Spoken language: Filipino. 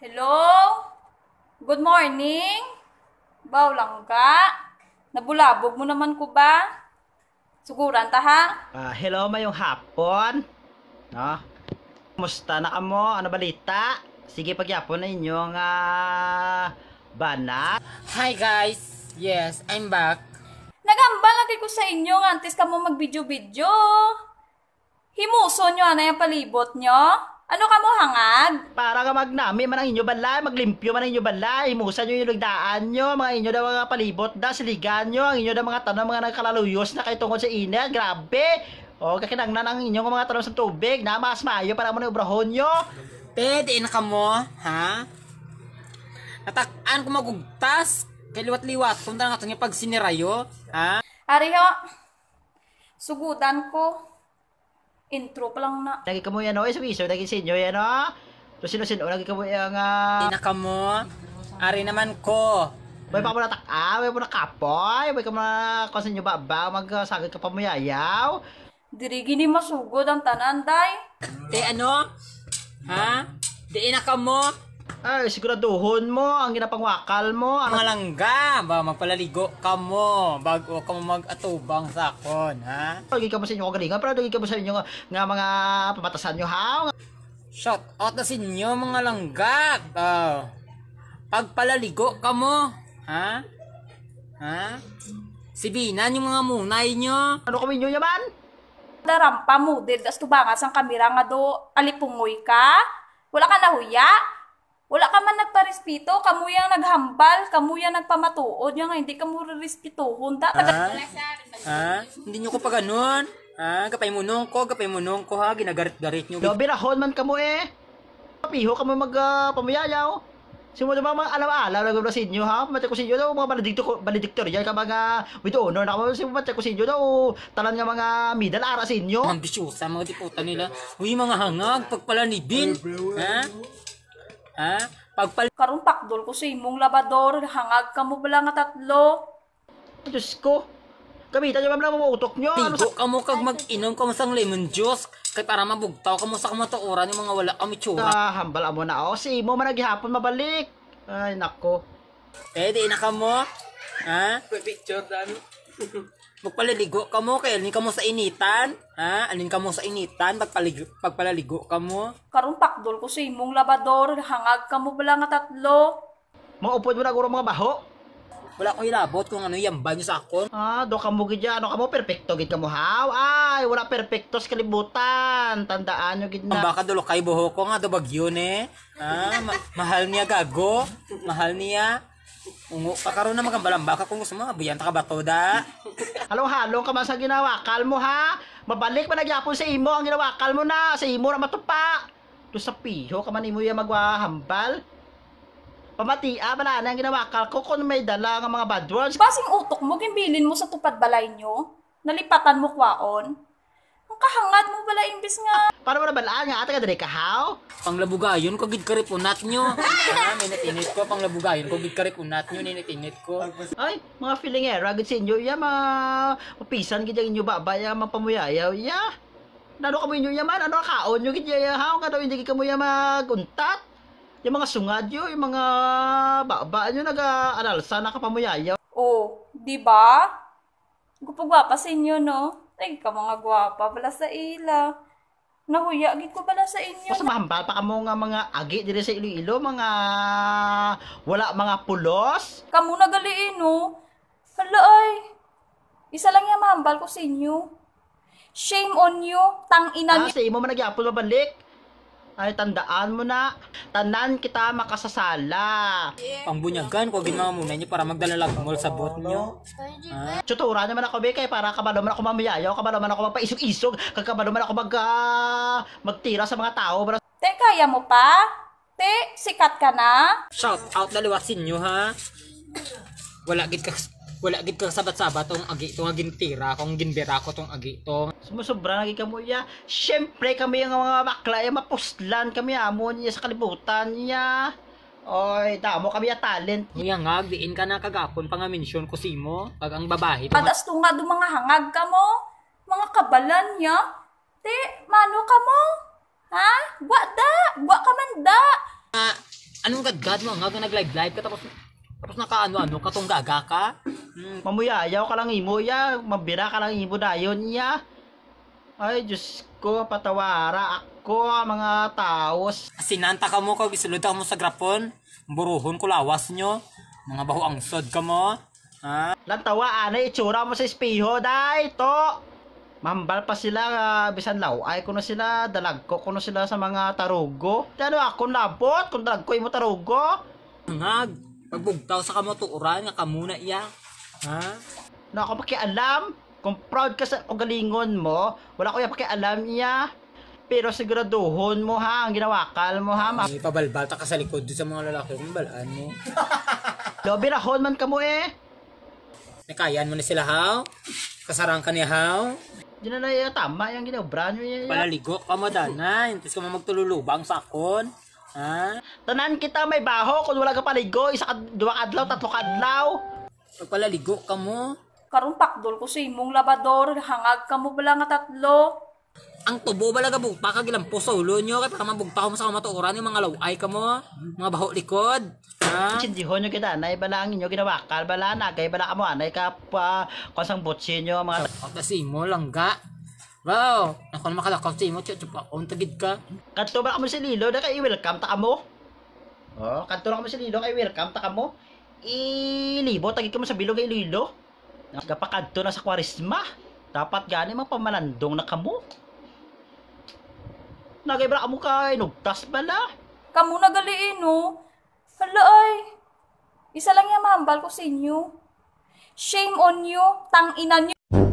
Hello? Good morning? Bawlang ka? Nabulabog mo naman ko ba? Suguran ta ha? Ah, hello mayong hapon. No? Kumusta na kamo? Ano balita? Sige pagyapon na inyong ah, banat. Hi guys! Yes, I'm back. Nagambal lagi ko sa inyo nga antes ka mo video bidyo Himuso nyo na yung palibot nyo. Ano ka mo, hangad? Para ka magnami man ang inyo balay, maglimpyo man ang inyo balay, imusan nyo yung lagdaan nyo, mga inyo daw mga palibot da, siligan nyo, ang inyo daw mga tanong, mga nagkalaluyos na kayo tungkol sa inyo, grabe! O, kakinagnan ang inyong mga tanong sa tubig, na mas maayo para mo na ubrahon nyo. Pwede na ka mo, ha? Natakaan ko magugtas, kaliwat-liwat, kung tanong nga pag sinirayo, ha? Ariho, sugutan ko intro pa lang na. Lagi ka mo yan o, oh. isabiso, lagi sa inyo yan oh. o. Lusin-lusin o, lagi ka mo yan nga. Ah. Hindi na mo, ari naman ko. May pa mo na taka, ah, may mo na kapoy, may ka mo na kung sa inyo baba, magsagad ka pa mo yayaw. Diri gini masugod ang tanan, day. Te ano? Ha? Di na ka mo? Ay, siguraduhon mo, ang ginapangwakal mo. Ang malangga, ba magpalaligo ka mo, bago ka mo mag-atubang sakon, ha? Lagi ka mo sa inyo kagalingan, pero lagi ka mo sa inyo nga, mga pamatasan nyo, ha? Shut out na sa inyo, mga langga. Oh. Pagpalaligo ka mo, ha? Ha? Sibinan yung mga munay nyo. Ano kami nyo naman? Darampa mo, dil, das tubangas ang kamera nga do, alipungoy ka? Wala ka na huya? Wala ka man nagparespeto, kamuya naghambal, kamuya nagpamatuod, yan nga, hindi ka mo respetuhon. Ta, taga- ah, ah, hindi nyo ko pa ganun. Ah, gapay mo nung ko, gapay mo nung ko ha, ginagarit-garit nyo. Gabi rahon man ka mo eh. Piho ka mo mag uh, ah, pamayayaw. Simo ba mga alam-alam na gumra sa inyo ha? Matya ko sa inyo daw, mga maledictorial yan ka mga with honor na kamo. Simo ko sa inyo daw, talan nga mga middle ara sa inyo. Ambisyosa mga diputa nila. Uy mga hangag, ni Bin. Ha? Ha? Pagpal... Karong pakdol ko sa imong labador, hangag ka mo bala nga tatlo. Diyos ko, gamitan niyo ma'am mo utok niyo. Ano Tigo ka mo kag mag-inom ka mo sang lemon juice kay para mabugtaw ka mo sa kamatuoran yung mga wala kami tsura. Ah, hambal amo na ako. Si Imo man naghihapon mabalik. Ay, nako. Eh, di na ka mo. Ha? Picture, dami. Magpaliligo ka mo, kay alin ka mo sa initan? Ha? Alin ka mo sa initan? Pagpaligo, pagpalaligo ka mo? Karong pakdol ko sa imong labador, hangag ka mo pala nga tatlo. Maupod mo na guro mga baho? Wala akong ilabot kung ano yung banyo sa akon. Ah, do ka mo gid ano ka mo perfecto gid ka mo haw. Ay, wala perfecto sa kalibutan. Tandaan nyo gid na. baka dulo kay buho ko nga do bagyo ne. Ah, ma- mahal niya gago. Mahal niya. Ungo pa karon na magambalang ka kung gusto mo abuyan ta ka bato da. halo halo ka man sa ginawa. Kalmo ha. Mabalik pa nagyapon sa imo ang ginawa. Kalmo na sa imo ra matupa. Do sa piho ka man imo ya magwahambal. Pamatia ba na ang ginawa kal ko may dala ang mga bad words. Basing utok mo gimbilin mo sa tupad balay nyo. Nalipatan mo kwaon kahangad mo pala imbis nga. Para mo nabalaan nga ata ka dire kahaw? Panglabugayon ko gid karip unat nyo. Ah, minit-init ko panglabugayon ko gid karip unat nyo ninit-init ko. Ay, mga feeling eh, ragid sa inyo ya ma upisan gid ang inyo babaya mapamuyayaw ya. Nano kamo inyo yaman, ano kaon nyo gid ya how nga daw hindi kamo ya maguntat. Yung mga sungad yo, yung mga baba nyo nag-aral sana kapamuyayaw. Oh, di ba? Gupagwa sa inyo, no? Tay, ka mga gwapa, bala sa ila. Nahuya, agit ko bala sa inyo. Basta mahambal pa ka mo nga mga agi dire sa ilo-ilo, mga wala mga pulos. Kamu na galiin, no? Hala ay, isa lang yung mahambal ko sa inyo. Shame on you, tang ina ah, sa imo man nagyapon mabalik. Ay, tandaan mo na. Tanan kita makasasala. Ang bunyagan ko ginawa mo na niyo para magdalalag mall sa bot niyo. Ha? Tutura naman ako, Bekay, para kabalo man ako mamayayaw, kabalo man ako magpaisog-isog, kabalo man ako mag, ah, magtira sa mga tao. Para... Te, kaya mo pa? Te, sikat ka na? Shout out dalawa sa inyo, ha? Wala gid ka wala gid ka sabat-sabat tong agi tong agintira kung ginbira ko tong agi tong sumusobra lagi kamo iya syempre kami ang mga bakla ya mapuslan kami amo niya sa kalibutan niya Oy, tamo kami ya talent. Kuya nga, diin ka na kagapon pa nga mention ko simo pag ang babae. Padas tong nga mga hangag ka mo. Mga kabalan niya. Te, mano ka mo? Ha? Gwa da, gwa ka man da. Uh, anong gadgad mo nga nag-live live ka tapos tapos naka ano katong gaga ka? Mm, ayaw ka lang imo ya, mabira ka lang imo dayon ya. Ay Diyos ko, patawara ako ah, mga taos. Sinanta ka mo kag isulod mo sa grapon. Buruhon ko lawas nyo. Mga baho ang sod ka mo. Ha? Lantawa ana ah, itsura mo sa espiho day, to. Mambal pa sila uh, bisan law ay kuno sila dalag ko kuno sila sa mga tarugo. Ano ako labot kung dalag ko imo tarugo. Nag, pagbugtaw sa kamo tuuran nga kamuna iya. Ha? Na ako pakialam kung proud ka sa ugalingon mo, wala ko yung pakialam niya. Pero siguraduhon mo ha, ang ginawakal mo ha. Ma- Ay, pabalbata ka sa likod sa mga lalaki kung balaan mo. Lobi na man ka mo eh. Nakayaan mo na sila ha? Kasarang ka niya haw? Di na na yung tama yung ginawbra nyo yun. Palaligo ka mo danay. Tapos ka magtululubang sa akon. Ha? Tanan kita may baho kung wala ka paligo, isa ka, dua kadlaw, tatlo kadlaw. Nagpalaligo ka mo? Karong pakdol ko sa imong labador, hangag ka mo bala nga tatlo. Ang tubo bala ka bugpa ka gilampo sa ulo nyo, kaya tama mabugpa ko sa kamatuoran yung mga laway ka mo, mga baho likod. Ha? Sindihon nyo kita, anay bala ang inyo ginawakal, bala na, kay bala ka mo, anay ka pa, kasang butsi nyo, mga... Kasi mo lang ga, Wow! Ako naman kalakaw sa imo, tiyotsupa, on tagid ka. Kanto ba ka mo si Lilo, na kay welcome ta ka mo? Oh, kanto na ka mo si Lilo, kay welcome ta ka mo? ilibo tagi mo sa bilog ay iloilo kapakadto na sa kwarisma dapat gani mga pamalandong na kamo nagaybra mo kay nugtas bala kamo na galiin eh, no hala ay isa lang yung mambal ko sa inyo shame on you tang ina niyo